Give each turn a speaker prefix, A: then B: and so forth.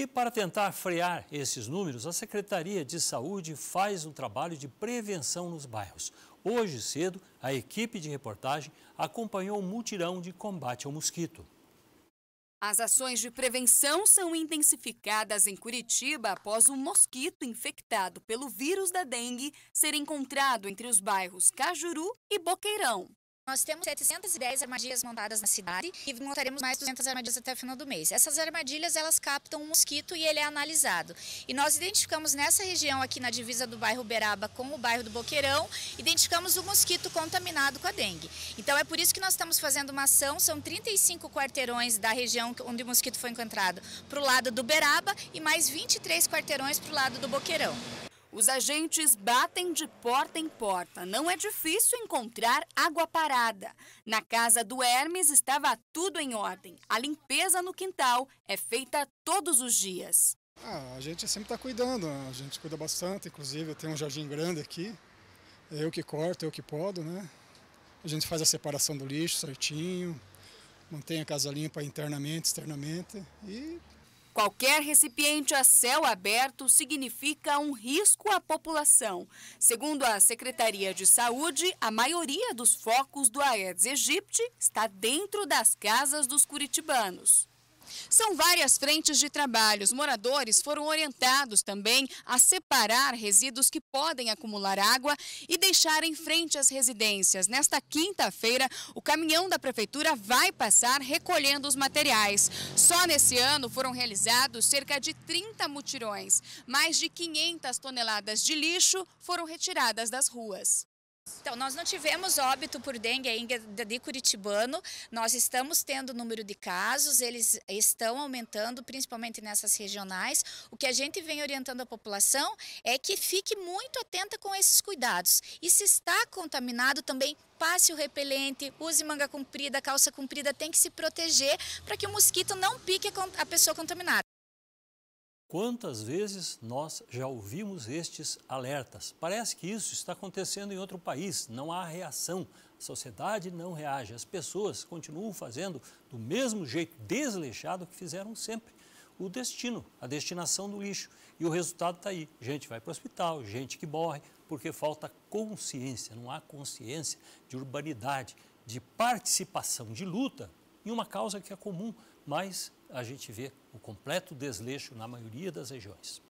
A: E para tentar frear esses números, a Secretaria de Saúde faz um trabalho de prevenção nos bairros. Hoje cedo, a equipe de reportagem acompanhou um mutirão de combate ao mosquito.
B: As ações de prevenção são intensificadas em Curitiba após um mosquito infectado pelo vírus da dengue ser encontrado entre os bairros Cajuru e Boqueirão. Nós temos 710 armadilhas
C: montadas na cidade e montaremos mais 200 armadilhas até o final do mês. Essas armadilhas, elas captam um mosquito e ele é analisado. E nós identificamos nessa região aqui na divisa do bairro Beraba com o bairro do Boqueirão, identificamos o mosquito contaminado com a dengue. Então é por isso que nós estamos fazendo uma ação, são 35 quarteirões da região onde o mosquito foi encontrado para o lado do Beraba
B: e mais 23 quarteirões para o lado do Boqueirão. Os agentes batem de porta em porta. Não é difícil encontrar água parada. Na casa do Hermes estava tudo em ordem. A limpeza no quintal é feita todos os
D: dias. Ah, a gente sempre está cuidando, né? a gente cuida bastante, inclusive tem um jardim grande aqui. Eu que corto, eu que podo, né? A gente faz a separação do lixo certinho, mantém a casa limpa internamente, externamente
B: e Qualquer recipiente a céu aberto significa um risco à população. Segundo a Secretaria de Saúde, a maioria dos focos do Aedes aegypti está dentro das casas dos curitibanos. São várias frentes de trabalho. Os moradores foram orientados também a separar resíduos que podem acumular água e deixar em frente às residências. Nesta quinta-feira, o caminhão da prefeitura vai passar recolhendo os materiais. Só nesse ano foram realizados cerca de 30 mutirões. Mais de 500 toneladas de lixo foram retiradas das ruas. Então, nós não tivemos óbito por dengue ainda de Curitibano,
C: nós estamos tendo número de casos, eles estão aumentando, principalmente nessas regionais. O que a gente vem orientando a população é que fique muito atenta com esses cuidados. E se está contaminado, também passe o repelente, use manga comprida, calça comprida, tem que se proteger para que o mosquito não pique a pessoa contaminada.
A: Quantas vezes nós já ouvimos estes alertas? Parece que isso está acontecendo em outro país, não há reação, a sociedade não reage, as pessoas continuam fazendo do mesmo jeito desleixado que fizeram sempre. O destino, a destinação do lixo. E o resultado está aí: gente vai para o hospital, gente que morre, porque falta consciência, não há consciência de urbanidade, de participação, de luta em uma causa que é comum, mas a gente vê o completo desleixo na maioria das regiões.